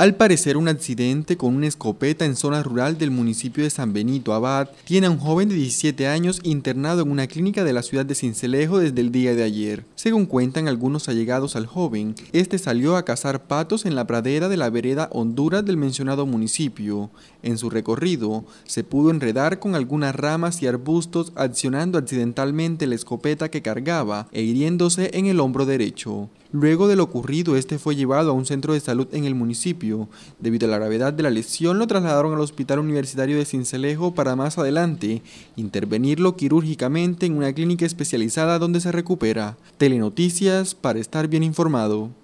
Al parecer un accidente con una escopeta en zona rural del municipio de San Benito Abad tiene a un joven de 17 años internado en una clínica de la ciudad de Cincelejo desde el día de ayer. Según cuentan algunos allegados al joven, este salió a cazar patos en la pradera de la vereda Honduras del mencionado municipio. En su recorrido, se pudo enredar con algunas ramas y arbustos accionando accidentalmente la escopeta que cargaba e hiriéndose en el hombro derecho. Luego de lo ocurrido, este fue llevado a un centro de salud en el municipio Debido a la gravedad de la lesión, lo trasladaron al Hospital Universitario de Cincelejo para más adelante intervenirlo quirúrgicamente en una clínica especializada donde se recupera. Telenoticias para estar bien informado.